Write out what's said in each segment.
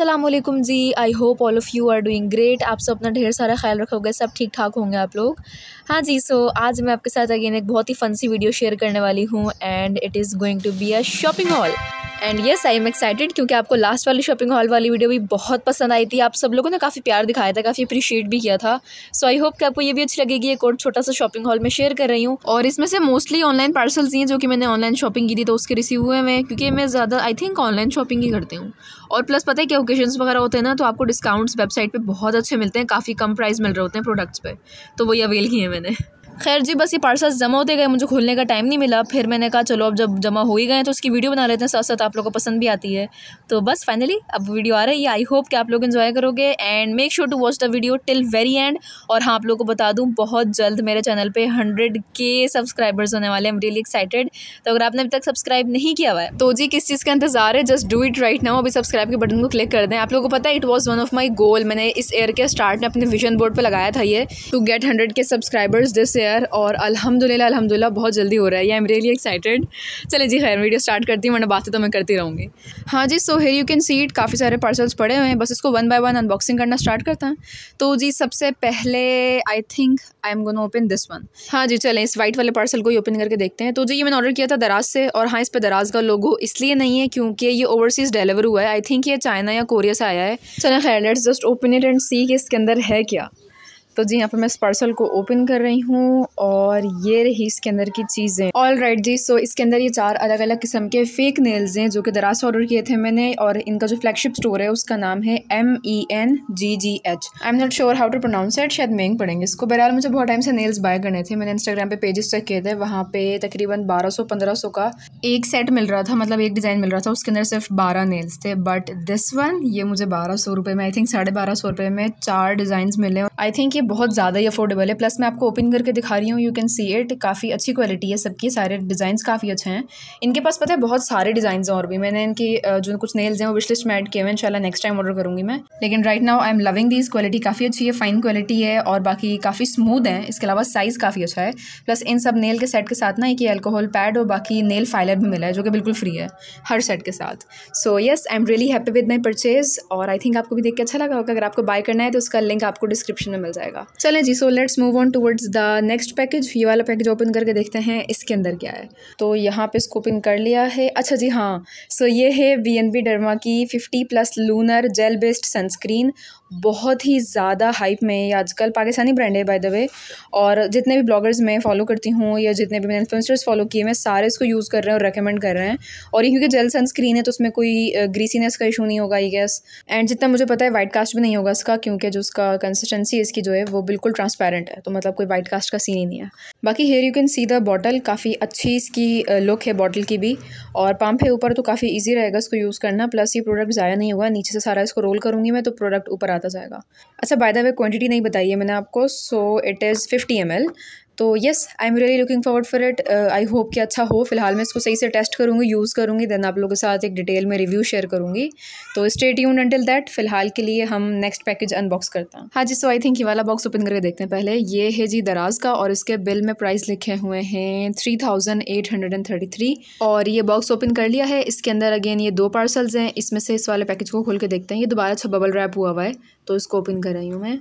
Aslam ji I hope all of you are doing great आप सब अपना ढेर सारा ख्याल रखोगे सब ठीक ठाक होंगे आप लोग हाँ जी सो so, आज मैं आपके साथ अगेन एक बहुत ही फनसी वीडियो शेयर करने वाली हूँ and it is going to be a shopping haul and yes I am excited क्योंकि आपको लास्ट वाली शॉपिंग हॉल वाली वीडियो भी बहुत पसंद आई थी आप सब लोगों ने काफ़ी प्यार दिखाया था काफ़ी अप्रिशिएट भी किया था सो आई होप कि आपको ये भी अच्छी लगेगी एक और छोटा सा शॉपिंग हॉल में शेयर कर रही हूँ और इसमें से मोस्टली ऑनलाइन पार्सल्स हैं जो कि मैंने ऑनलाइन शॉपिंग की थी तो उसके रिसीव हुए हैं क्योंकि मैं ज़्यादा आई थिंक ऑनलाइन शॉपिंग ही करती हूँ और प्लस पता है कि ओकेजन वगैरह होते हैं ना तो आपको डिस्काउंट्स वेबसाइट पर बहुत अच्छे मिलते हैं काफ़ी कम प्राइस मिल रहे होते हैं प्रोडक्ट्स पर तो वही अवेल किए मैंने खैर जी बस ये पार्सल्स जमा होते गए मुझे खुलने का टाइम नहीं मिला फिर मैंने कहा चलो अब जब जमा हो ही गए तो उसकी वीडियो बना लेते हैं साथ साथ आप लोगों को पसंद भी आती है तो बस फाइनली अब वीडियो आ रही है आई होप कि आप लोग इन्जॉय करोगे and make sure to watch the video till very end और हाँ आप लोगों को बता दूँ बहुत जल्द मेरे चैनल पर हंड्रेड के सब्सक्राइबर्स होने वाले हैं रियली एक्साइटेड तो अगर आपने अभी तक सब्सक्राइब नहीं किया हुआ है तो जी किस चीज़ का इंतजार है just do it right now अभी सब्सक्राइब के बटन को क्लिक कर दें आप लोगों को पता है it was one of my goal मैंने इस एयर के स्टार्ट में अपने विजन बोर्ड पर लगाया था ये to get hundred K subscribers this year और अल्हम्दुलिल्लाह अल्हम्दुलिल्लाह बहुत जल्दी हो रहा है आई एम रियली एक्साइटेड चले जी खैर वीडियो स्टार्ट करती हूँ वरना बातें तो मैं करती रहूँगी हाँ जी so here you can see it काफ़ी सारे पार्सल्स पड़े हुए हैं बस इसको वन बाय वन अनबॉक्सिंग करना स्टार्ट करता है तो जी सबसे पहले I think I am gonna open this one हाँ जी चलें इस वाइट वाले पार्सल को ही ओपन करके देखते हैं तो जी ये मैंने ऑर्डर किया था दराज से और हाँ इस पर दराज का लोगो इसलिए नहीं है क्योंकि ये ओवरसीज़ डिलीवर हुआ है आई थिंक ये चाइना या कोरिया से आया है चले खैर let's just open it and see कि इसके अंदर है क्या तो जी यहाँ पर मैं इस पार्सल को ओपन कर रही हूँ और ये रही इसके अंदर की चीज़ें ऑल राइट जी सो इसके अंदर ये चार अलग अलग किस्म के फेक नेल्स हैं जो कि दराज ऑर्डर किए थे मैंने और इनका जो फ्लैगशिप स्टोर है उसका नाम है M E N G G H I am not sure how to pronounce it शायद मैंग पड़ेंगे इसको बहरहाल मुझे बहुत टाइम से नेल्स बाय करने थे मैंने इंस्टाग्राम पे पेजेस चेक किए थे वहाँ पे तकरीबन बारह पंद्रह सौ का एक सेट मिल रहा था मतलब एक डिज़ाइन मिल रहा था उसके अंदर सिर्फ बारह नेल्स थे बट दिस वन ये मुझे बारह सौ रुपये में आई थिंक साढ़े बारह सौ रुपये में चार डिज़ाइन मिले आई थिंक ये बहुत ज़्यादा ही अफोर्डेबल है प्लस मैं आपको ओपन करके दिखा रही हूँ यू कैन सी इट काफ़ी अच्छी क्वालिटी है सबकी सारे डिज़ाइन काफ़ी अच्छे हैं इनके पास पता है बहुत सारे डिज़ाइन हैं और भी मैंने इनकी जो कुछ नेल्स हैं वो विश लिस्ट में एड किए हुए इंशाल्लाह नेक्स्ट टाइम ऑर्डर करूँगी मैं लेकिन right now I am loving this quality काफ़ी अच्छी है फाइन क्वालिटी है और बाकी काफ़ी स्मूथ है इसके अलावा साइज़ काफ़ी अच्छा है प्लस इन सब नेल के सेट के साथ ना एक अल्कोहल एल्कोहल पैड और बाकी नेल फाइलर भी मिला है जो कि बिल्कुल फ्री है हर सेट के साथ so yes I am really happy with my purchase और आई थिंक आपको भी देख के अच्छा लगा होगा अगर आपको बाय करना है तो उसका लिंक आपको डिस्क्रिप्शन में मिल जाएगा जाएगा चले जी so let's move on towards the next package ये वाला पैकेज ओपन करके देखते हैं इसके अंदर क्या है तो यहाँ पे इसको ओपन कर लिया है अच्छा जी हाँ सो so ये है बी एन बी की fifty plus lunar gel based sunscreen बहुत ही ज़्यादा हाइप में ये आजकल पाकिस्तानी ब्रांड है बाय द वे और जितने भी ब्लॉगर्स मैं फॉलो करती हूँ या जितने भी मैंने इन्फ्लुएंसर्स फॉलो किए मैं सारे इसको यूज़ कर रहे हैं और रेकमेंड कर रहे हैं और ये क्योंकि जेल सनस्क्रीन है तो उसमें कोई ग्रीसीनेस का इशू नहीं होगा आई गैस एंड जितना मुझे पता है वाइट कास्ट भी नहीं होगा इसका क्योंकि जो उसका कंसिस्टेंसी इसकी जो है वो बिल्कुल ट्रांसपेरेंट है तो मतलब कोई वाइट कास्ट का सीन ही नहीं है बाकी here you can see the bottle काफ़ी अच्छी इसकी लुक है बॉटल की भी और पंप है ऊपर तो काफ़ी ईजी रहेगा इसको यूज़ करना प्लस ये प्रोडक्ट ज़ाया नहीं होगा नीचे से सारा इसको रोल करूँगी मैं तो प्रोडक्ट ऊपर आता ज़्यादा जाएगा अच्छा बाय द वे क्वांटिटी नहीं बताई है मैंने आपको so it is fifty M तो yes I am really looking forward for it I hope कि अच्छा हो फिलहाल मैं इसको सही से टेस्ट करूँगी यूज़ करूँगी देन आप लोगों के साथ एक डिटेल में रिव्यू शेयर करूँगी तो स्टे ट्यून अंटिल दैट फिलहाल के लिए हम नेक्स्ट पैकेज अनबॉक्स करते हैं हाँ जी सो आई थिंक ये वाला बॉक्स ओपन करके देखते हैं पहले ये है जी दराज का और इसके बिल में प्राइस लिखे हुए हैं three thousand eight hundred and thirty three और ये बॉक्स ओपन कर लिया है इसके अंदर अगेन ये दो पार्सल्स हैं इसमें से इस वाले पैकेज को खोल के देखते हैं ये दोबारा अच्छा बबल रैप हुआ हुआ है तो इसको ओपन कर रही हूँ मैं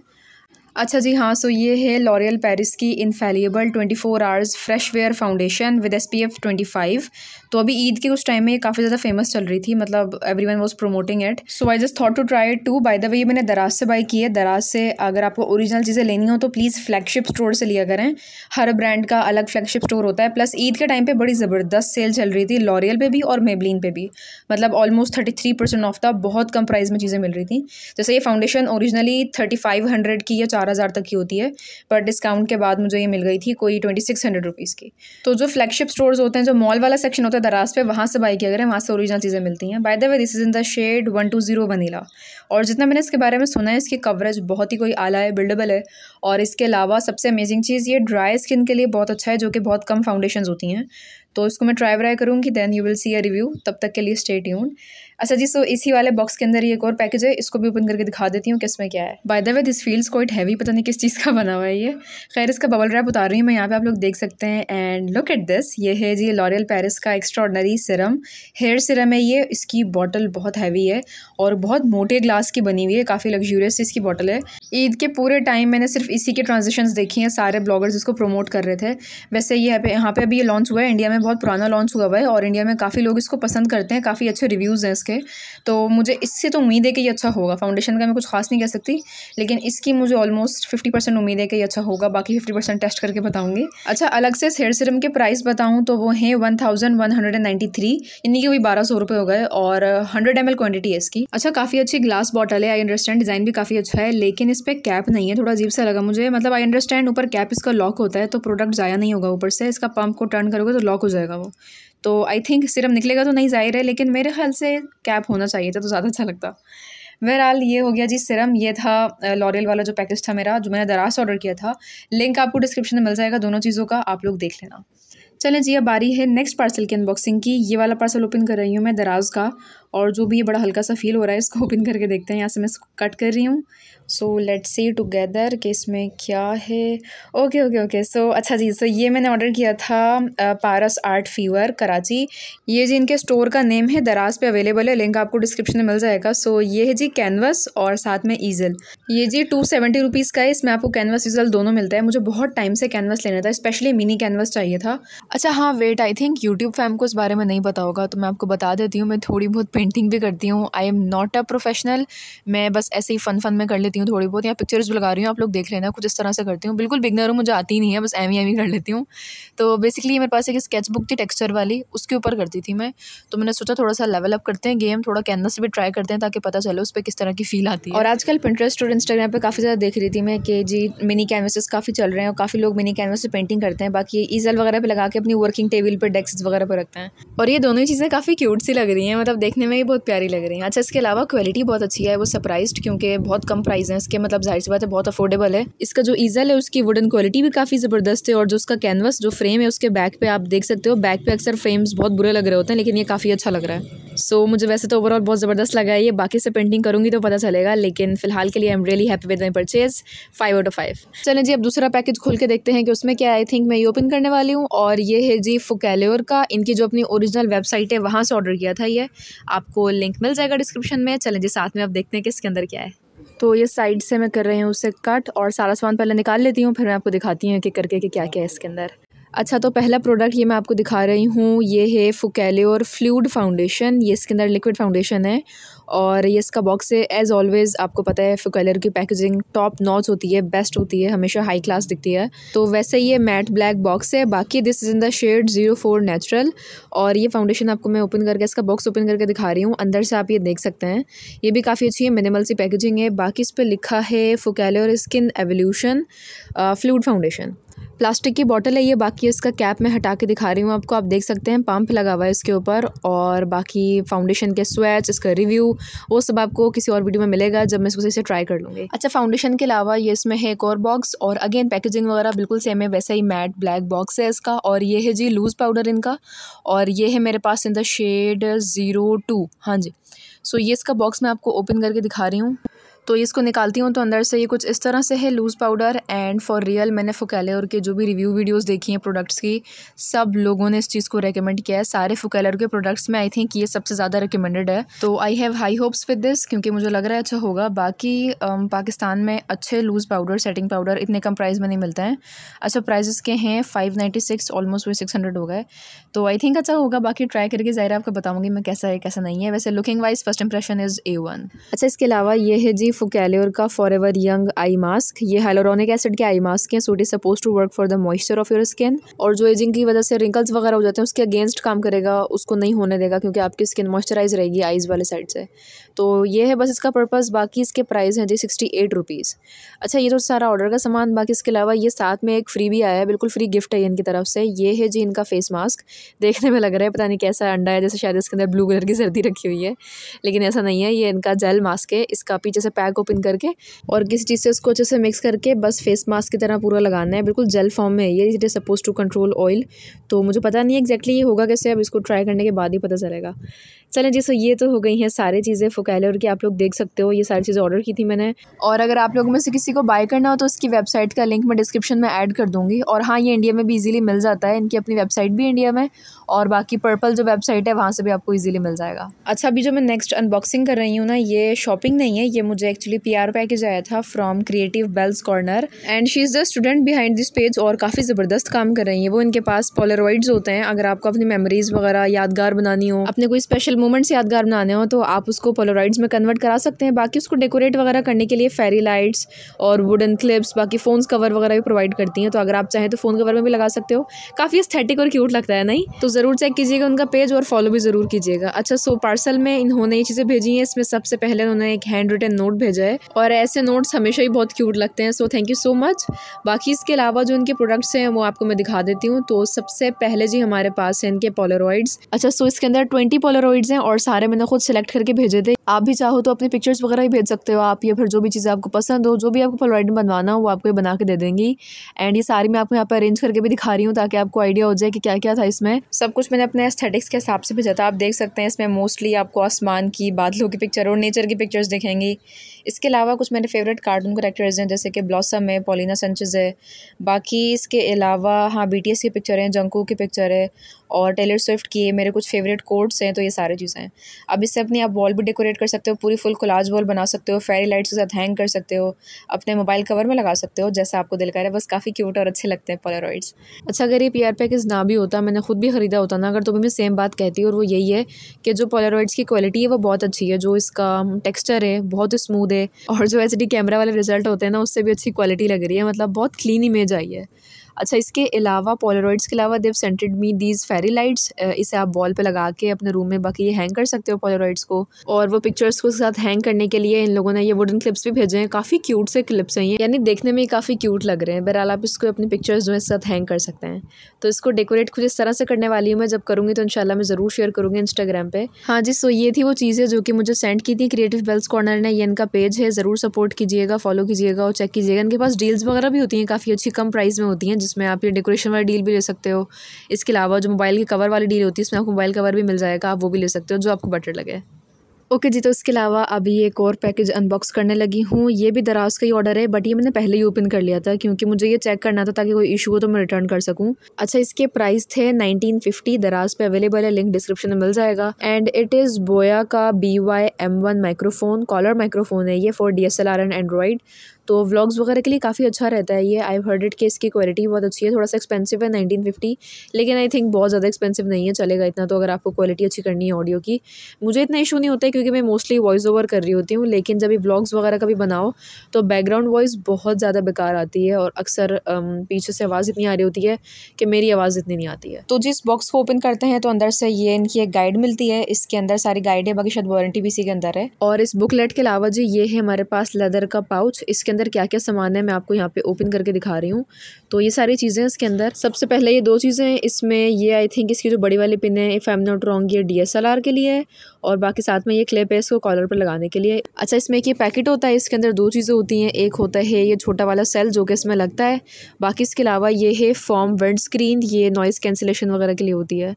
अच्छा जी हाँ सो ये है लॉरियल पेरिस की infallible twenty four hours fresh wear foundation with S P F twenty five तो अभी ईद के उस टाइम में काफ़ी ज़्यादा फेमस चल रही थी मतलब every one was promoting it so I just thought to try it too by the way ये मैंने दराज से बाई की है दराज से अगर आपको ओरिजिनल चीज़ें लेनी हो तो प्लीज़ फ्लैगशिप स्टोर से लिया करें हर ब्रांड का अलग फ्लैगशिप स्टोर होता है प्लस ईद के टाइम पर बड़ी ज़बरदस्त सेल चल रही थी लॉरियल पर भी और मेबलिन पर भी मतलब almost thirty three percent off था बहुत कम प्राइस में चीज़ें मिल रही थी जैसे ये foundation originally thirty five hundred की या चार चार हज़ार तक की होती है पर डिस्काउंट के बाद मुझे ये मिल गई थी कोई ट्वेंटी सिक्स हंड्रेड रुपीज़ की तो जो फ्लैगशिप स्टोर्स होते हैं जो मॉल वाला सेक्शन होता है दराज पे वहाँ से बाई किया गया वहाँ से ओरिजिनल चीज़ें मिलती हैं by the way this is in the shade one two zero vanilla और जितना मैंने इसके बारे में सुना है इसकी कवरेज बहुत ही कोई आला है बिल्डेबल है और इसके अलावा सबसे अमेजिंग चीज़ ये ड्राई स्किन के लिए बहुत अच्छा है जो कि बहुत कम फाउंडेशन होती हैं तो इसको मैं ट्राई व्राई करूँगी then you will see a review तब तक के लिए स्टे ट्यून्ड अच्छा जी सो इसी वाले बॉक्स के अंदर ये एक और पैकेज है इसको भी ओपन करके दिखा देती हूँ कि इसमें क्या है by the way this feels quite heavy पता नहीं किस चीज़ का बना हुआ है ये खैर इसका बबल रैप उतार रही हूँ मैं यहाँ पे आप लोग देख सकते हैं एंड लुक एट दिस ये है जी लॉरियल पेरिस का एक्स्ट्रॉडनरी सिरम हेयर सिरम है ये इसकी बॉटल बहुत हैवी है और बहुत मोटे ग्लास की बनी हुई है काफ़ी लग्जूरियस इसकी बॉटल है ईद के पूरे टाइम मैंने सिर्फ इसी के ट्रांजेक्शन देखी हैं सारे ब्लॉगर्स इसको प्रमोट कर रहे थे वैसे ये यहाँ पे अभी ये लॉन्च हुआ है इंडिया में बहुत पुराना लॉन्च हुआ हुआ है और इंडिया में काफ़ी लोग इसको पसंद करते हैं काफ़ी अच्छे रिव्यूज़ हैं इसके तो मुझे इससे तो उम्मीद है कि ये अच्छा होगा फाउंडेशन का मैं कुछ खास नहीं कह सकती लेकिन इसकी मुझे ऑलमोस्ट फिफ्टी परसेंट उम्मीद है कि ये अच्छा होगा बाकी फिफ्टी परसेंट टेस्ट करके बताऊँगी अच्छा अलग से हेयर सिरम के प्राइस बताऊँ तो वो हैं one thousand one hundred and ninety three यानी कि वही बारह सौ रुपये हो गए और हंड्रेड एम एल क्वान्टिटी है इसकी अच्छा काफ़ी अच्छी ग्लास बॉटल है आई अंडरस्टैंड डिज़ाइन भी काफ़ी अच्छा है लेकिन इस पर कैप नहीं है थोड़ा अजीब सा लगा मुझे मतलब आई अंडरस्टैंड ऊपर कैप इसका लॉक होता है तो प्रोडक्ट ज़ाया नहीं होगा ऊपर से इसका पंप को टर्न करोगे तो लॉक हो जाएगा वो तो आई थिंक सिरम निकलेगा तो नहीं जाहिर है लेकिन मेरे ख्याल से कैप होना चाहिए था तो ज़्यादा अच्छा लगता बहरहाल ये हो गया जी सिरम ये था लॉरियल वाला जो पैकेज था मेरा जो मैंने दराज ऑर्डर किया था लिंक आपको डिस्क्रिप्शन में मिल जाएगा दोनों चीज़ों का आप लोग देख लेना चलें जी अब बारी है नेक्स्ट पार्सल की अनबॉक्सिंग की ये वाला पार्सल ओपन कर रही हूँ मैं दराज का और जो भी ये बड़ा हल्का सा फील हो रहा है इसको ओपन करके देखते हैं यहाँ से मैं इसको कट कर रही हूँ सो लेट सी टुगेदर कि इसमें क्या है ओके ओके ओके सो अच्छा जी सो so, ये मैंने ऑर्डर किया था पारस आर्ट फीवर कराची ये जी इनके स्टोर का नेम है दराज पे अवेलेबल है लिंक आपको डिस्क्रिप्शन में मिल जाएगा सो so, ये है जी कैनवस और साथ में ईजल ये जी टू सेवेंटी रुपीज़ का है इसमें आपको कैनवस ईजल दोनों मिलता है मुझे बहुत टाइम से कैनवस लेना था स्पेशली मिनी कैनवस चाहिए था अच्छा हाँ wait I think YouTube fam को इस बारे में नहीं पता होगा तो मैं आपको बता देती हूँ मैं थोड़ी बहुत पेंटिंग भी करती हूँ I am not a professional मैं बस ऐसे ही फ़न फ़न में कर लेती हूँ थोड़ी बहुत यहाँ पिक्चर्स भी लगा रही हूँ आप लोग देख लेना कुछ इस तरह से करती हूँ बिल्कुल बिगनर हूँ मुझे आती नहीं है बस एम ही एम ही कर लेती हूँ तो बेसिकली मेरे पास एक स्केच बुक थी टेक्स्चर वाली उसके ऊपर करती थी मैं तो मैंने सोचा थोड़ा सा लेवल अप करते हैं गेम थोड़ा कैनवस भी ट्राई करते हैं ताकि पता चले उस पर किस तरह की फील आती है और आजकल पिंटरेस्ट और इंस्टाग्राम पर काफ़ी ज़्यादा देख रही थी मैं कि जी मिनी कैनवसेस काफ़ी चल रहे हैं और काफ़ी लोग मिनी कैनवस से पेंटिंग करते हैं बाकी ईजल वगैरह पर लगा के अपनी वर्किंग टेबल पर डेस्क वगैरह पर रखते हैं और ये दोनों ही चीज़ें काफ़ी क्यूट सी लग रही हैं मतलब देखने में में ही बहुत प्यारी लग रही है अच्छा इसके अलावा क्वालिटी बहुत अच्छी है वो सरप्राइज क्योंकि बहुत कम प्राइस है इसके मतलब जाहिर सी बात है बहुत अफोर्डेबल है इसका जो ईजल है उसकी वुडन क्वालिटी भी काफ़ी ज़बरदस्त है और जो उसका कैनवस जो फ्रेम है उसके बैक पे आप देख सकते हो बैक पे अक्सर फ्रेम्स बहुत बुरे लग रहे होते हैं लेकिन ये काफ़ी अच्छा लग रहा है सो so, मुझे वैसे तो ओवरऑल बहुत ज़बरदस्त लगा है ये बाकी से पेंटिंग करूँगी तो पता चलेगा लेकिन फिलहाल के लिए I am really happy with my purchase five out of five चलें जी अब दूसरा पैकेज खोल के देखते हैं कि उसमें क्या आई थिंक मैं ये ओपन करने वाली हूँ और ये है जी फुकेलेर का इनकी जो अपनी ओरिजिनल वेबसाइट है वहाँ से ऑर्डर किया था ये आपको लिंक मिल जाएगा डिस्क्रिप्शन में चलें जी साथ में आप देखते हैं कि इसके अंदर क्या है तो ये साइड से मैं कर रही हूँ उसे कट और सारा सामान पहले निकाल लेती हूँ फिर मैं आपको दिखाती हूँ कि करके कि क्या क्या है इसके अंदर अच्छा तो पहला प्रोडक्ट ये मैं आपको दिखा रही हूँ ये है फुकेले और फ्लूड फाउंडेशन ये इसके अंदर लिक्विड फाउंडेशन है और ये इसका बॉक्स है एज़ ऑलवेज़ आपको पता है फुकैलर की पैकेजिंग टॉप नॉच होती है बेस्ट होती है हमेशा हाई क्लास दिखती है तो वैसे ये मैट ब्लैक बॉक्स है बाकी this is in the shade zero four natural और ये फाउंडेशन आपको मैं ओपन करके इसका बॉक्स ओपन करके दिखा रही हूँ अंदर से आप ये देख सकते हैं ये भी काफ़ी अच्छी है मिनिमल सी पैकेजिंग है बाकी इस पर लिखा है फुकेले और skin evolution fluid foundation plastic की बॉटल है ये बाकी इसका कैप मैं हटा के दिखा रही हूँ आपको आप देख सकते हैं पंप लगा हुआ है इसके ऊपर और बाकी फाउंडेशन के स्वेच इसका रिव्यू वो सब आपको किसी और वीडियो में मिलेगा जब मैं उसे इसे ट्राई कर लूँगी अच्छा फाउंडेशन के अलावा ये इसमें है एक और बॉक्स और अगेन पैकेजिंग वगैरह बिल्कुल सेम है वैसा ही मैट ब्लैक बॉक्स है इसका और ये है जी लूज़ पाउडर इनका और ये है मेरे पास in the shade zero two हाँ जी सो ये इसका बॉक्स मैं आपको ओपन करके दिखा रही हूँ तो इसको निकालती हूँ तो अंदर से ये कुछ इस तरह से है loose powder and for real मैंने और के जो भी रिव्यू वीडियोस देखी हैं प्रोडक्ट्स की सब लोगों ने इस चीज़ को रेकमेंड किया है सारे फुकैलर के प्रोडक्ट्स में आई थिंक ये सबसे ज़्यादा रिकमेंडेड है तो I have high hopes with this क्योंकि मुझे लग रहा है अच्छा होगा बाकी um, पाकिस्तान में अच्छे लूज़ पाउडर सेटिंग पाउडर इतने कम प्राइस में नहीं मिलते हैं अच्छा प्राइजेस के हैं फाइव नाइन्टी सिक्स ऑलमोस्ट वे सिक्स हंड्रेड हो गए तो आई थिंक अच्छा होगा बाकी ट्राई करके ज़ाहिर आपको बताऊँगी मैं कैसा है कैसा नहीं है वैसे looking wise first impression is A one अच्छा इसके अलावा ये है जी फुकेलेर का for ever young eye mask ये हेलोरॉनिक एसिड के आई मास्क हैं so it is suppose to work for the moisture of your skin और जो एजिंग की वजह से रिंकल्स वगैरह हो जाते हैं उसके अगेंस्ट काम करेगा उसको नहीं होने देगा क्योंकि आपकी स्किन मॉइस्चराइज रहेगी आइज़ वाले साइड से तो ये है बस इसका पर्पज़ बाकी इसके प्राइस हैं जी सिक्सटी एट रुपीज़ अच्छा ये तो सारा ऑर्डर का सामान बाकी इसके अलावा ये साथ में एक फ्री भी आया है बिल्कुल फ्री गिफ्ट है इनकी तरफ से ये है जी इनका फेस मास्क देखने में लग रहा है पता नहीं कैसा अंडा है जैसे शायद इसके अंदर ब्लू कलर की सर्दी रखी हुई है लेकिन ऐसा नहीं है ये इनका जेल मास्क है इसका पीछे से पैक ओपन करके और किस चीज़ से उसको अच्छे से मिक्स करके बस फेस मास्क की तरह पूरा लगाना है बिल्कुल जेल फॉर्म में है ये सपोज टू कंट्रोल ऑयल तो मुझे पता नहीं एक्जैक्टली ये होगा कैसे अब इसको ट्राई करने के बाद ही पता चलेगा चलें जी सो ये तो हो गई हैं सारी चीज़ें और की आप लोग देख सकते हो ये सारी चीज़ें ऑर्डर की थी मैंने और अगर आप लोगों में से किसी को बाय करना हो तो उसकी वेबसाइट का लिंक मैं डिस्क्रिप्शन में ऐड कर दूँगी और हाँ ये इंडिया में भी ईजिली मिल जाता है इनकी अपनी वेबसाइट भी इंडिया में और बाकी पर्पल जो वेबसाइट है वहाँ से भी आपको ईजिली मिल जाएगा अच्छा अभी जो मैं नेक्स्ट अनबॉक्सिंग कर रही हूँ ना ये शॉपिंग नहीं है ये मुझे एक्चुअली पी आर पैकेज आया था from Creative Bells Corner and she is the student behind this page और काफ़ी ज़बरदस्त काम कर रही है वो इनके पास पॉलरॉइड्स होते हैं अगर आपको अपनी मेमोरीज़ वगैरह यादगार बनानी हो अपने कोई स्पेशल मोमेंट्स यादगार बनाने हो तो आप उसको पोलोराइड्स में कन्वर्ट करा सकते हैं बाकी उसको डेकोरेट वगैरह करने के लिए फेरी लाइट्स और वुडन क्लिप्स बाकी फ़ोन्स कवर वगैरह भी प्रोवाइड करती हैं तो अगर आप चाहें तो फ़ोन कवर में भी लगा सकते हो काफ़ी स्थेटिक और क्यूट लगता है नहीं तो ज़रूर चेक कीजिएगा उनका पेज और फॉलो भी ज़रूर कीजिएगा अच्छा सो पार्सल में इन्होंने ये चीज़ें भेजी हैं इसमें सबसे पहले उन्होंने एक हैंड रिटन नोट भेजा है और ऐसे नोट्स हमेशा ही बहुत क्यूट लगते हैं so thank you so much बाकी इसके अलावा जो इनके प्रोडक्ट्स हैं वो आपको मैं दिखा देती हूँ तो सबसे पहले जी हमारे पास है इनके पोलोरॉइड्स अच्छा सो इसके अंदर ट्वेंटी पोलोरॉइड्स हैं और सारे मैंने ख़ुद सेलेक्ट करके भेजे थे आप भी चाहो तो अपनी पिक्चर्स वगैरह ही भेज सकते हो आप या फिर जो भी चीज़ें आपको पसंद हो जो भी आपको पोलॉइड में बनवाना हो वो आपको ये बना के दे देंगी एंड ये सारी मैं आपको यहाँ पर अरेंज करके भी दिखा रही हूँ ताकि आपको आइडिया हो जाए कि क्या क्या था इसमें सब कुछ मैंने अपने एस्थेटिक्स के हिसाब से भेजा था आप देख सकते हैं इसमें मोस्टली आपको आसमान की बादलों की पिक्चर और नेचर की पिक्चर्स दिखेंगी इसके अलावा कुछ मेरे फेवरेट कार्टून करेक्टर्स हैं जैसे कि ब्लॉसम है पोलिना सेंचेज है बाकी इसके अलावा हाँ बी की पिक्चर हैं जंकू की पिक्चर है और टेलर स्विफ्ट की मेरे कुछ फेवरेट कोड्स हैं तो ये सारी चीज़ें हैं अब इससे अपनी आप वॉल भी डेकोरेट डेकोरेट कर सकते हो पूरी फुल कोलाज बॉल बना सकते हो फेरी लाइट्स के साथ हैंग कर सकते हो अपने मोबाइल कवर में लगा सकते हो जैसा आपको दिल है बस काफ़ी क्यूट और अच्छे लगते हैं पोलरॉइड्स अच्छा अगर ये पी आर पैकेज ना भी होता मैंने खुद भी ख़रीदा होता ना अगर तो भी मैं सेम बात कहती और वो यही है कि जो पोलरॉइड्स की क्वालिटी है वो बहुत अच्छी है जो इसका टेक्स्चर है बहुत स्मूथ है और जो एच कैमरा वाले रिजल्ट होते हैं ना उससे भी अच्छी क्वालिटी लग रही है मतलब बहुत क्लीन इमेज आई है अच्छा इसके अलावा पोलोरॉइड्स के अलावा they've sent me these fairy lights इसे आप वॉल पे लगा के अपने रूम में बाकी ये हैंग कर सकते हो पोलोरॉइड्स को और वो पिक्चर्स को साथ हैंग करने के लिए इन लोगों ने ये वुडन क्लिप्स भी भेजे हैं काफ़ी क्यूट से क्लिप्स हैं ये यानी देखने में काफ़ी क्यूट लग रहे हैं बहरहाल आप इसको अपनी पिक्चर्स जो है साथ हैंग कर सकते हैं तो इसको डेकोरेट कुछ इस तरह से करने वाली हूँ मैं जब करूँगी तो इनशाला मैं ज़रूर शेयर करूँगी इंस्टाग्राम पर हाँ जी सो ये थी वो चीज़ें जो कि मुझे सेंड की थी क्रिएटिव बेल्स कॉर्नर ने ये इनका पेज है ज़रूर सपोर्ट कीजिएगा फॉलो कीजिएगा और चेक कीजिएगा इनके पास डील्स वगैरह भी होती हैं काफ़ी अच्छी कम प्राइस में होती हैं जिसमें आप ये डेकोरेशन वाली डील भी ले सकते हो इसके अलावा जो मोबाइल की कवर वाली डील होती है इसमें आपको मोबाइल कवर भी मिल जाएगा आप वो भी ले सकते हो जो आपको बटर लगे ओके जी तो इसके अलावा अभी एक और पैकेज अनबॉक्स करने लगी हूँ ये भी दराज का ही ऑर्डर है बट ये मैंने पहले ही ओपन कर लिया था क्योंकि मुझे ये चेक करना था ताकि कोई इशू हो तो मैं रिटर्न कर सकूँ अच्छा इसके प्राइस थे 1950 दराज पे अवेलेबल है लिंक डिस्क्रिप्शन में मिल जाएगा एंड इट इज़ बोया का B Y M one microphone collar microphone है ये for D S L R and Android तो व्लॉग्स वगैरह के लिए काफ़ी अच्छा रहता है ये आई हर्ड इट कि इसकी क्वालिटी बहुत अच्छी है थोड़ा सा एक्सपेंसिव है नाइनटीन फिफ्टी लेकिन आई थिंक बहुत ज़्यादा एक्सपेंसिव नहीं है चलेगा इतना तो अगर आपको क्वालिटी अच्छी करनी है ऑडियो की मुझे इतना इशू नहीं होता है क्योंकि मैं मोस्टली वॉइस ओवर कर रही होती हूँ लेकिन जब भी ब्लॉग्स वगैरह का भी बनाओ तो बैकग्राउंड वॉइस बहुत ज़्यादा बेकार आती है और अक्सर पीछे से आवाज़ इतनी आ रही होती है कि मेरी आवाज़ इतनी नहीं आती है तो जिस बॉक्स को ओपन करते हैं तो अंदर से ये इनकी एक गाइड मिलती है इसके अंदर सारी गाइड है बाकी शायद वारंटी भी इसी के अंदर है और इस बुकलेट के अलावा जी ये है हमारे पास लेदर का पाउच इसके अंदर क्या क्या सामान है मैं आपको यहाँ पे ओपन करके दिखा रही हूँ तो ये सारी चीज़ें इसके अंदर सबसे पहले ये दो चीज़ें हैं इसमें ये आई थिंक इसकी जो बड़ी वाली पिन है फैम एम नॉट रॉन्ग ये डी के लिए है और बाकी साथ में ये क्लिप है इसको कॉलर पर लगाने के लिए अच्छा इसमें एक ये पैकेट होता है इसके अंदर दो चीज़ें होती हैं एक होता है ये छोटा वाला सेल जो कि इसमें लगता है बाकी इसके अलावा ये है फॉर्म वेंड स्क्रीन ये नॉइस कैंसिलेशन वगैरह के लिए होती है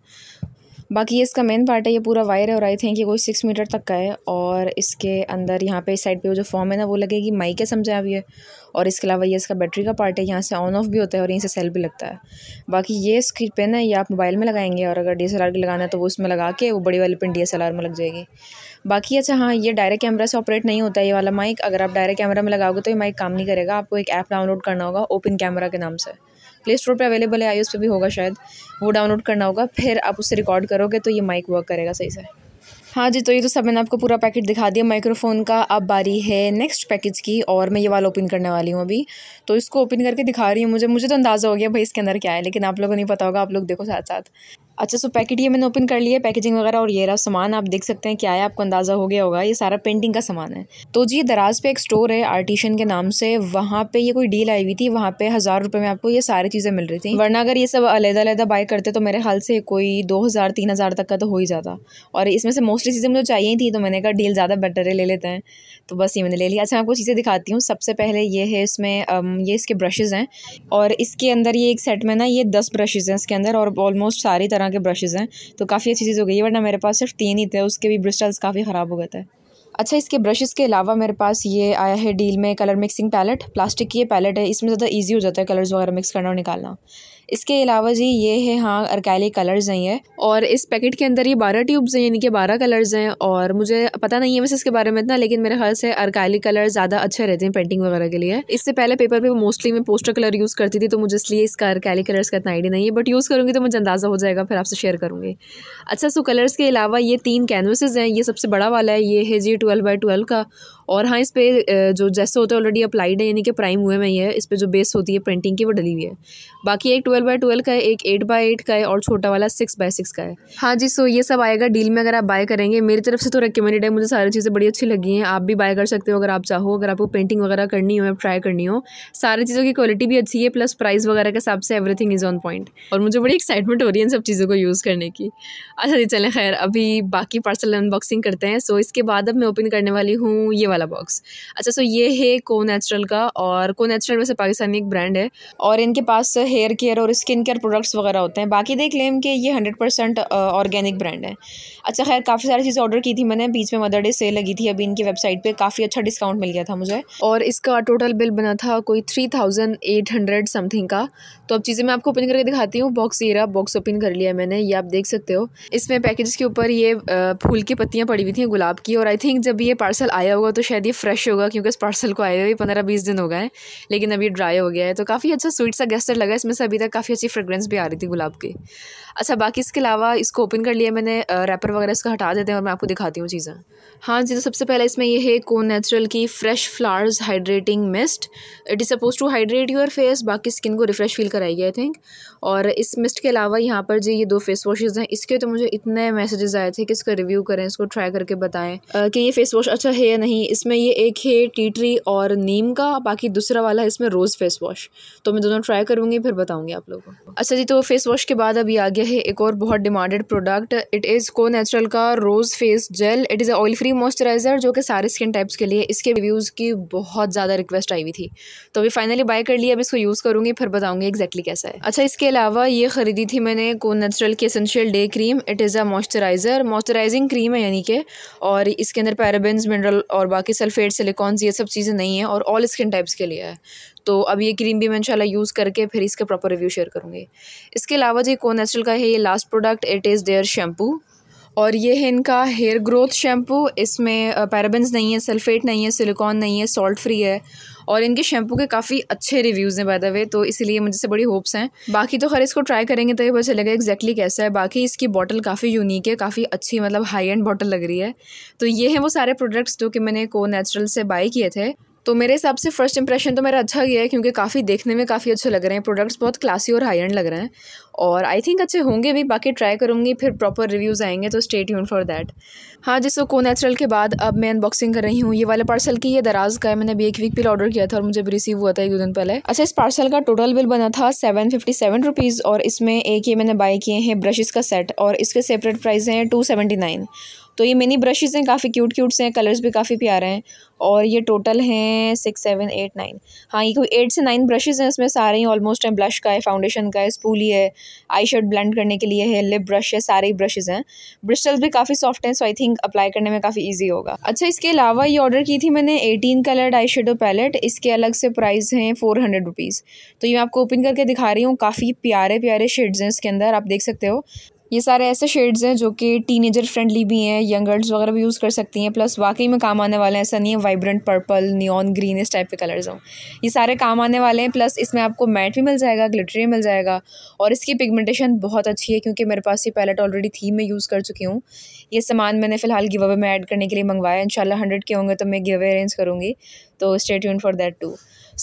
बाकी ये इसका मेन पार्ट है ये पूरा वायर है और आई थिंक ये कोई सिक्स मीटर तक का है और इसके अंदर यहाँ पे साइड पे वो जो फॉर्म है ना वो लगेगी माइक है समझा आप ये और इसके अलावा ये इसका बैटरी का पार्ट है यहाँ से ऑन ऑफ भी होता है और यहीं से सेल भी लगता है बाकी ये स्क्रीन पेन है ये आप मोबाइल में लगाएंगे और अगर डी की लगाना है तो वो उसमें लगा के वो बड़ी वाली पिन डी में लग जाएगी बाकी अच्छा हाँ ये डायरेक्ट कैमरा से ऑपरेट नहीं होता है ये वाला माइक अगर आप डायरेक्ट कैमरा में लगाओगे तो ये माइक काम नहीं करेगा आपको एक ऐप डाउनलोड करना होगा ओपन कैमरा के नाम से प्ले स्टोर पर अवेलेबल है आई पे भी होगा शायद वो डाउनलोड करना होगा फिर आप उससे रिकॉर्ड करोगे तो ये माइक वर्क करेगा सही से हाँ जी तो ये तो सब मैंने आपको पूरा पैकेट दिखा दिया माइक्रोफोन का अब बारी है नेक्स्ट पैकेज की और मैं ये वाला ओपन करने वाली हूँ अभी तो इसको ओपन करके दिखा रही हूँ मुझे मुझे तो अंदाज़ा हो गया भाई इसके अंदर क्या है लेकिन आप लोगों को नहीं पता होगा आप लोग देखो साथ साथ अच्छा सो पैकेट ये मैंने ओपन कर लिया पैकेजिंग वगैरह और ये रहा सामान आप देख सकते हैं क्या है आपको अंदाज़ा हो गया होगा ये सारा पेंटिंग का सामान है तो जी दराज पे एक स्टोर है आर्टिशन के नाम से वहाँ पे ये कोई डील आई हुई थी वहाँ पे हज़ार रुपये में आपको ये सारी चीज़ें मिल रही थी वरना अगर ये सब अलहदा अलहदा बाय करते तो मेरे ख्याल से कोई दो हज़ार तीन हज़ार तक का तो हो ही जाता और इसमें से मोस्टली चीज़ें मुझे चाहिए थी तो मैंने कहा डील ज़्यादा बेटर है ले लेते हैं तो बस ये मैंने ले लिया अच्छा मैं आपको चीज़ें दिखाती हूँ सबसे पहले ये है इसमें ये इसके ब्रशेज़ हैं और इसके अंदर ये एक सेट में ना ये दस ब्रशेज़ हैं इसके अंदर और ऑलमोस्ट सारी तरह तरह के ब्रशेज़ हैं तो काफ़ी अच्छी चीज़ हो गई है वरना मेरे पास सिर्फ तीन ही थे उसके भी ब्रिस्टल्स काफ़ी ख़राब हो गए थे अच्छा इसके ब्रशेस के अलावा मेरे पास ये आया है डील में कलर मिक्सिंग पैलेट प्लास्टिक की ये पैलेट है इसमें ज़्यादा ईजी हो जाता है कलर्स वगैरह मिक्स करना और निकालना इसके अलावा जी ये है हाँ अरकैली कलर्स हैं ये और इस पैकेट के अंदर ये बारह ट्यूब्स हैं यानी कि बारह कलर्स हैं और मुझे पता नहीं है वैसे इसके बारे में इतना लेकिन मेरे ख्याल से अरकैली कलर ज़्यादा अच्छे रहते हैं पेंटिंग वगैरह के लिए इससे पहले पेपर पे मोस्टली मैं पोस्टर कलर यूज़ करती थी तो मुझे इसलिए इसका अरकैली कलर्स का इतना आइडिया नहीं है बट यूज़ करूँगी तो मुझे अंदाज़ा हो जाएगा फिर आपसे शेयर करूँगी अच्छा सो कलर्स के अलावा ये तीन कैनवसेज हैं ये सबसे बड़ा वाला है ये है जी ट्वेल्व बाई ट्वेल्व का और हाँ इस पर जो जैसे होता है ऑलरेडी अप्लाइड है यानी कि प्राइम हुए में ही है इस पर जो बेस होती है प्रिंटिंग की वो डली हुई है बाकी एक ट्वेल्व बाई ट्वेल्व का है एक एट बाई एट का है और छोटा वाला सिक्स बाय सिक्स का है हाँ जी सो ये सब आएगा डील में अगर आप बाय करेंगे मेरी तरफ से तो रिकमेंडेड है मुझे सारी चीज़ें बड़ी अच्छी लगी हैं आप भी बाय कर सकते हो अगर आप चाहो अगर आपको पेंटिंग वगैरह करनी हो या ट्राई करनी हो सारी चीज़ों की क्वालिटी भी अच्छी है प्लस प्राइस वगैरह के हिसाब से एवरीथिंग इज़ ऑन पॉइंट और मुझे बड़ी एक्साइटमेंट हो रही है इन सब चीज़ों को यूज़ करने की अच्छा जी चलें खैर अभी बाकी पार्सल अनबॉक्सिंग करते हैं सो इसके बाद अब मैं ओपन करने वाली हूँ ये वाला बॉक्स अच्छा सो ये है को नेचुरल का और को नेचुरल वैसे पाकिस्तानी एक ब्रांड है और इनके पास हेयर केयर और और स्किन केयर प्रोडक्ट्स वगैरह होते हैं बाकी देख लें कि ये हंड्रेड परसेंट ऑर्गेनिक ब्रांड है अच्छा खैर काफ़ी सारी चीज़ें ऑर्डर की थी मैंने बीच में मदर डे सेल लगी थी अभी इनकी वेबसाइट पर काफ़ी अच्छा डिस्काउंट मिल गया था मुझे और इसका टोटल बिल बना था कोई three thousand eight hundred something का तो अब चीज़ें मैं आपको ओपन करके दिखाती हूँ बॉक्स ये रहा बॉक्स ओपन कर लिया मैंने ये आप देख सकते हो इसमें पैकेज के ऊपर ये फूल की पत्तियाँ पड़ी हुई थी गुलाब की और आई थिंक जब ये पार्सल आया होगा तो शायद ये फ्रेश होगा क्योंकि इस पार्सल को आए हुए पंद्रह बीस दिन हो गए लेकिन अभी ड्राई हो गया है तो काफ़ी अच्छा स्वीट सा गेस्टर लगा इसमें से अभी तक काफ़ी अच्छी फ्रेगरेंस भी आ रही थी गुलाब की अच्छा बाकी इसके अलावा इसको ओपन कर लिया मैंने रैपर वगैरह इसका हटा देते हैं और मैं आपको दिखाती हूँ चीज़ें हाँ जी तो सबसे पहले इसमें ये है कोन नेचुरल की fresh flowers hydrating mist it is suppose to hydrate your face बाकी स्किन को रिफ्रेश फील कराएगी आई थिंक और इस मिस्ट के अलावा यहाँ पर जो ये दो फेस वॉशेज़ हैं इसके तो मुझे इतने मैसेजेस आए थे कि इसका रिव्यू करें इसको ट्राई करके बताएं कि ये फेस वॉश अच्छा है या नहीं इसमें ये एक है टी ट्री और नीम का बाकी दूसरा वाला है इसमें रोज़ फेस वॉश तो मैं दोनों ट्राई करूँगी फिर बताऊँगी आप लोगों को अच्छा जी तो फेस वॉश के बाद अभी आ गया है एक और बहुत demanded product it is Conatural का rose face gel it is oil free moisturiser जो कि सारे स्किन टाइप्स के लिए इसके रिव्यूज़ की बहुत ज़्यादा रिक्वेस्ट आई हुई थी तो अभी फाइनली बाय कर लिया अब इसको यूज़ करूँगी फिर बताऊँगी exactly कैसा है अच्छा इसके अलावा ये ख़रीदी थी मैंने को नेचुरल की essential day cream it is a moisturiser moisturising cream है यानी कि और इसके अंदर पैराबेंस मिनरल और बाकी सल्फेट सिलिकॉन्स ये सब चीज़ें नहीं हैं और ऑल स्किन टाइप्स के लिए है तो अब ये क्रीम भी मैं इंशाल्लाह यूज़ करके फिर इसका प्रॉपर रिव्यू शेयर करूँगी इसके अलावा जी को नेचुरल का है ये last product it is their shampoo और ये है इनका हेयर ग्रोथ शैम्पू इसमें पैराबेंस नहीं है सल्फेट नहीं है सिलिकॉन नहीं है सॉल्ट फ्री है और इनके शैम्पू के काफ़ी अच्छे रिव्यूज़ हैं बाय द वे तो इसीलिए मुझे से बड़ी होप्स हैं बाकी तो खैर इसको ट्राई करेंगे तो ये पता चलेगा एग्जैक्टली कैसा है बाकी इसकी बॉटल काफ़ी यूनिक है काफ़ी अच्छी मतलब हाई एंड बॉटल लग रही है तो ये हैं वो सारे प्रोडक्ट्स जो कि मैंने को नेचुरल से बाई किए थे तो मेरे हिसाब से फर्स्ट इंप्रेशन तो मेरा अच्छा गया है क्योंकि काफ़ी देखने में काफ़ी अच्छे लग रहे हैं प्रोडक्ट्स बहुत क्लासी और हाई एंड लग रहे हैं और आई थिंक अच्छे होंगे भी बाकी ट्राई करूँगी फिर प्रॉपर रिव्यूज़ आएंगे तो स्टेट यून फॉर दैट हाँ जिसको को नेचुरल के बाद अब मैं अनबॉक्सिंग कर रही हूँ ये वाले पार्सल की ये दराज का है मैंने अभी एक वीक पहले ऑर्डर किया था और मुझे भी रिसीव हुआ था एक दो दिन पहले अच्छा इस पार्सल का टोटल बिल बना था सेवन फिफ्टी सेवन रुपीज़ और इसमें एक ये मैंने बाय किए हैं ब्रशेज़ का सेट और इसके सेपरेट प्राइस हैं टू सेवेंटी नाइन तो ये मिनी ब्रशेज़ हैं काफ़ी क्यूट क्यूट से हैं कलर्स भी काफ़ी प्यारे हैं और ये टोटल हैं सिक्स सेवन एट नाइन हाँ ये कोई एट से नाइन ब्रशेज़ हैं इसमें सारे ही ऑलमोस्ट हैं ब्लश का है फाउंडेशन का है स्पूली है आई शेड ब्लेंड करने के लिए है लिप ब्रश है सारे ही ब्रशेज़ हैं ब्रिस्टल्स भी काफ़ी सॉफ्ट हैं सो आई थिंक अप्लाई करने में काफ़ी ईजी होगा अच्छा इसके अलावा ये ऑर्डर की थी मैंने eighteen coloured eye shadow palette इसके अलग से प्राइस हैं फोर हंड्रेड रुपीज़ तो ये मैं आपको ओपन करके दिखा रही हूँ काफ़ी प्यारे प्यारे शेड्स हैं इसके अंदर आप देख सकते हो ये सारे ऐसे शेड्स हैं जो कि टीनेजर फ्रेंडली भी हैं यंग गर्ल्स वगैरह भी यूज़ कर सकती हैं प्लस वाकई में काम आने वाले हैं ऐसा नहीं है वाइब्रेंट पर्पल नियॉन ग्रीन इस टाइप के कलर्स हों ये सारे काम आने वाले हैं प्लस इसमें आपको मैट भी मिल जाएगा ग्लिटर भी मिल जाएगा और इसकी पिगमेंटेशन बहुत अच्छी है क्योंकि मेरे पास ये पैलेट ऑलरेडी थी मैं यूज़ कर चुकी हूँ ये सामान मैंने फ़िलहाल गिव अवे में ऐड करने के लिए मंगवाया इन हंड्रेड के होंगे तो मैं गिव अवे अरेंज करूँगी तो स्टेट यून फॉर देट टू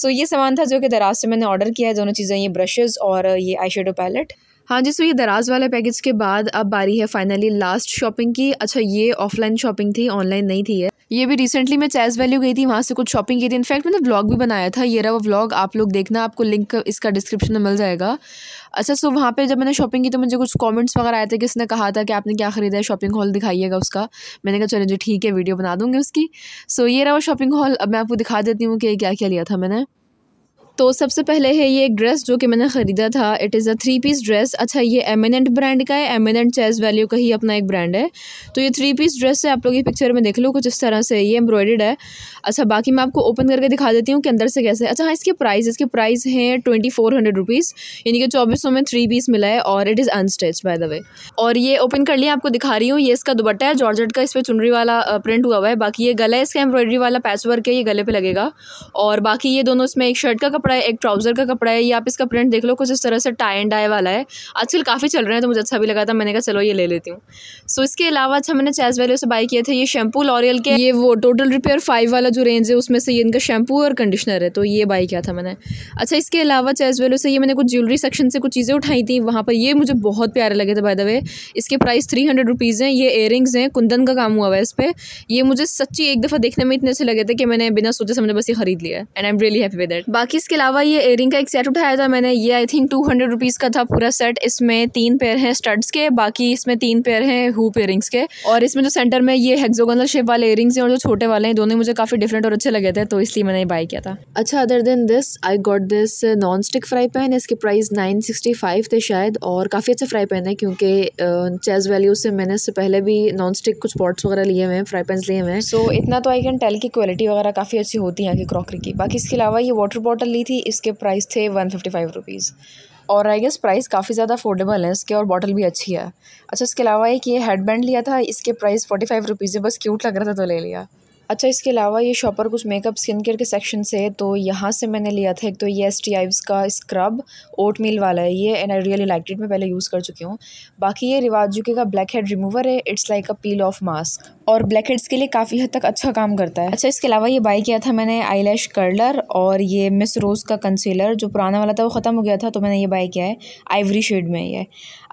सो ये सामान था जो कि दराज से मैंने ऑर्डर किया है दोनों चीज़ें ये ब्रशेज़ और ये आई पैलेट हाँ जी सो ये दराज वाले पैकेज के बाद अब बारी है फाइनली लास्ट शॉपिंग की अच्छा ये ऑफलाइन शॉपिंग थी ऑनलाइन नहीं थी है ये भी रिसेंटली मैं चैस वैल्यू गई थी वहाँ से कुछ शॉपिंग की थी इनफैक्ट मैंने व्लॉग भी बनाया था ये रहा वो व्लॉग आप लोग देखना आपको लिंक इसका डिस्क्रिप्शन में मिल जाएगा अच्छा सो वहाँ पे जब मैंने शॉपिंग की तो मुझे कुछ कमेंट्स वगैरह आए थे किसने कहा था कि आपने क्या ख़रीदा है शॉपिंग हॉल दिखाइएगा उसका मैंने कहा चलो जी ठीक है वीडियो बना दूँगी उसकी सो ये रहा वो शॉपिंग हॉल अब मैं आपको दिखा देती हूँ कि क्या क्या लिया था मैंने तो सबसे पहले है ये एक ड्रेस जो कि मैंने ख़रीदा था it is a three piece dress अच्छा ये एमिनेंट ब्रांड का है एमिनेंट चेस वैल्यू का ही अपना एक ब्रांड है तो ये थ्री पीस ड्रेस है आप लोग ये पिक्चर में देख लो कुछ इस तरह से ये एम्ब्रॉयडेड है अच्छा बाकी मैं आपको ओपन करके दिखा देती हूँ कि अंदर से कैसे है अच्छा हाँ इसके प्राइस इसके प्राइस हैं ट्वेंटी फोर हंड्रेड रुपीज़ यानी कि चौबीस सौ में थ्री पीस मिला है और it is unstitched by the way और ये ओपन कर लिया आपको दिखा रही हूँ ये इसका दुपट्टा है जॉर्जेट का इस पर चुनरी वाला प्रिंट हुआ हुआ है बाकी ये गला है इसका एम्ब्रॉयडरी वाला पैच वर्क है ये गले पर लगेगा और बाकी ये दोनों इसमें एक शर्ट का कपड़ा है एक ट्राउज़र का कपड़ा है ये आप इसका प्रिंट देख लो कुछ इस तरह से टाई एंड डाई वाला है आजकल काफ़ी चल रहे हैं तो मुझे अच्छा भी लगा था मैंने कहा चलो ये ले लेती हूँ सो so, इसके अलावा अच्छा मैंने चैस वैल्यू से बाई किए थे ये शैम्पू लॉरियल के ये वो टोटल रिपेयर फाइव वाला जो रेंज है उसमें से ये इनका शैम्पू और कंडीशनर है तो ये बाई किया था मैंने अच्छा इसके अलावा चैस वैल्यू से ये मैंने कुछ ज्वेलरी सेक्शन से कुछ चीज़ें उठाई थी वहाँ पर ये मुझे बहुत प्यारे लगे थे बाय द वे इसके प्राइस थ्री हंड्रेड रुपीज़ हैं ये इयर हैं कुंदन का काम हुआ है इस पर ये मुझे सच्ची एक दफ़ा देखने में इतने अच्छे लगे थे कि मैंने बिना सोचे समझे बस ये खरीद लिया and I am really happy with that बाकी इसके अलावा ये एयरिंग का एक सेट उठाया था मैंने ये I think two hundred rupees का था पूरा सेट इसमें तीन पेयर हैं स्टड्स के बाकी इसमें तीन पेयर हैं हुप एयरिंग्स के और इसमें जो सेंटर में ये हेक्सोगनल शेप वाले एयरिंग्स हैं और जो छोटे वाले हैं दोनों मुझे काफ़ी डिफरेंट और अच्छे लगे थे तो इसलिए मैंने बाय किया था अच्छा other than this I got this non stick fry pan इसके प्राइस नाइन सिक्सटी फाइव थे शायद और काफ़ी अच्छे फ्राई पैन है क्योंकि चेज वैल्यू से मैंने इससे पहले भी नॉन स्टिक कुछ पॉट्स वगैरह लिए हुए हैं फ्राई पैन लिए हुए हैं सो इतना तो आई कैन टेल की क्वालिटी वगैरह काफ़ी अच्छी होती है यहाँ की क्रॉकरी की बाकी इसके अलावा ये वाटर बॉटल ली थी इसके प्राइस थे वन फिफ्टी फाइव रुपीज़ और आई गेस प्राइस काफ़ी ज़्यादा अफोर्डेबल है इसके और बॉटल भी अच्छी है अच्छा इसके अलावा एक ये हेड बैंड लिया था इसके प्राइस फोर्टी फाइव रुपीज़ है बस क्यूट लग रहा था तो ले लिया अच्छा इसके अलावा ये शॉपर कुछ मेकअप स्किन केयर के सेक्शन से तो यहाँ से मैंने लिया था एक तो ये एस टी आइव्स का स्क्रब ओट मील वाला है ये एंड आई रियली लाइक मैं पहले यूज़ कर चुकी हूँ बाकी ये रिवाजुके का ब्लैक हेड रिमूवर है it's like a peel off mask और ब्लैक हेड्स के लिए काफ़ी हद तक अच्छा काम करता है अच्छा इसके अलावा ये बाई किया था मैंने आई लैश कर्लर और ये मिस रोज़ का कंसीलर जो पुराना वाला था वो ख़त्म हो गया था तो मैंने ये बाई किया है आइवरी शेड में ये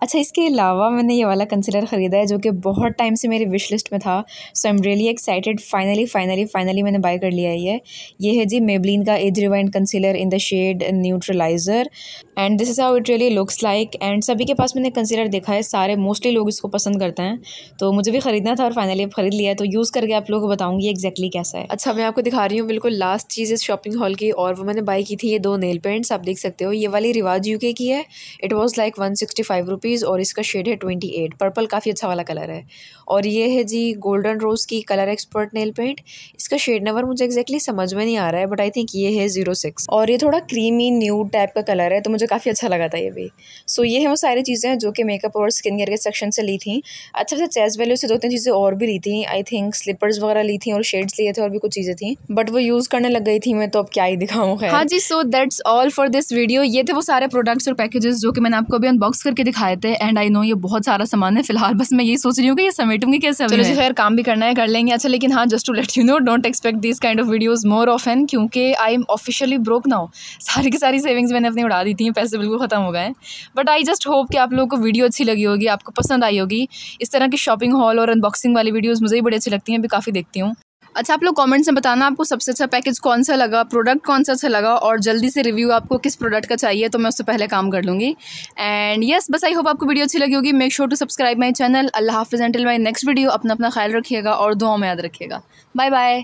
अच्छा इसके अलावा मैंने ये वाला कंसीलर ख़रीदा है जो कि बहुत टाइम से मेरी विश लिस्ट में था so I am really excited finally finally finally मैंने बाई कर लिया है ये ये है जी मेबलिन का age rewind concealer in the shade neutraliser and this is how it really looks like and सभी के पास मैंने कंसीलर देखा है सारे मोस्टली लोग इसको पसंद करते हैं तो मुझे भी ख़रीदना था और फाइनली ख़रीद लिया है तो यूज़ करके आप लोगों को बताऊंगी एक्जैक्टली कैसा है अच्छा मैं आपको दिखा रही हूँ बिल्कुल लास्ट चीज़ इस शॉपिंग हॉल की और वो मैंने बाई की थी ये दो नेल पेंट्स आप देख सकते हो ये वाली रिवाज यूके की है it was like one sixty five rupees और इसका शेड है ट्वेंटी एट पर्पल काफ़ी अच्छा वाला कलर है और ये है जी गोल्डन रोज़ की कलर एक्सपर्ट नेल पेंट इसका शेड नंबर मुझे एक्जैक्टली समझ में नहीं आ रहा है बट आई थिंक ये है जीरो सिक्स और ये थोड़ा क्रीमी न्यू टाइप का कलर है तो मुझे काफ़ी अच्छा लगा था ये भी सो ये है वो सारी चीज़ें जो कि मेकअप और स्किन केयर के सेक्शन से ली थी अच्छा अच्छा चेस्ट वैल्यू से दो तीन चीज़ें और भी ली थी थी आई थिंक स्लीपर्स वगैरह ली थी और शेड्स लिए थे और भी कुछ चीज़ें थी बट वो यूज़ करने लग गई थी मैं तो अब क्या ही दिखाऊँ हाँ जी so that's all for this video ये थे वो सारे प्रोडक्ट्स और पैकेजेस जो कि मैंने आपको अभी अनबॉक्स करके दिखाए थे एंड आई नो ये बहुत सारा सामान है फिलहाल बस मैं ये सोच रही हूँ कि ये समेटूंगी कैसे चलो जी खैर काम भी करना है कर लेंगे अच्छा लेकिन हाँ just to let you know don't expect this kind of videos more often क्योंकि I am officially broke now सारी की सारी सेविंग्स मैंने अपनी उड़ा दी थी पैसे बिल्कुल ख़त्म हो गए बट आई जस्ट होप कि आप लोगों को वीडियो अच्छी लगी होगी आपको पसंद आई होगी इस तरह की शॉपिंग हॉल और अनबॉक्सिंग वाली वीडियोज़ वीडियोज़ मुझे भी बड़ी अच्छी लगती हैं अभी काफ़ी देखती हूँ अच्छा आप लोग कमेंट्स में बताना आपको सबसे अच्छा पैकेज कौन सा लगा प्रोडक्ट कौन सा अच्छा लगा और जल्दी से रिव्यू आपको किस प्रोडक्ट का चाहिए तो मैं उससे पहले काम कर लूँगी एंड यस बस आई होप आपको वीडियो अच्छी लगी होगी make sure to subscribe my channel अल्लाह हाफिज एंटिल माई नेक्स्ट वीडियो अपना अपना ख्याल रखिएगा और दुआ में याद रखिएगा बाय बाय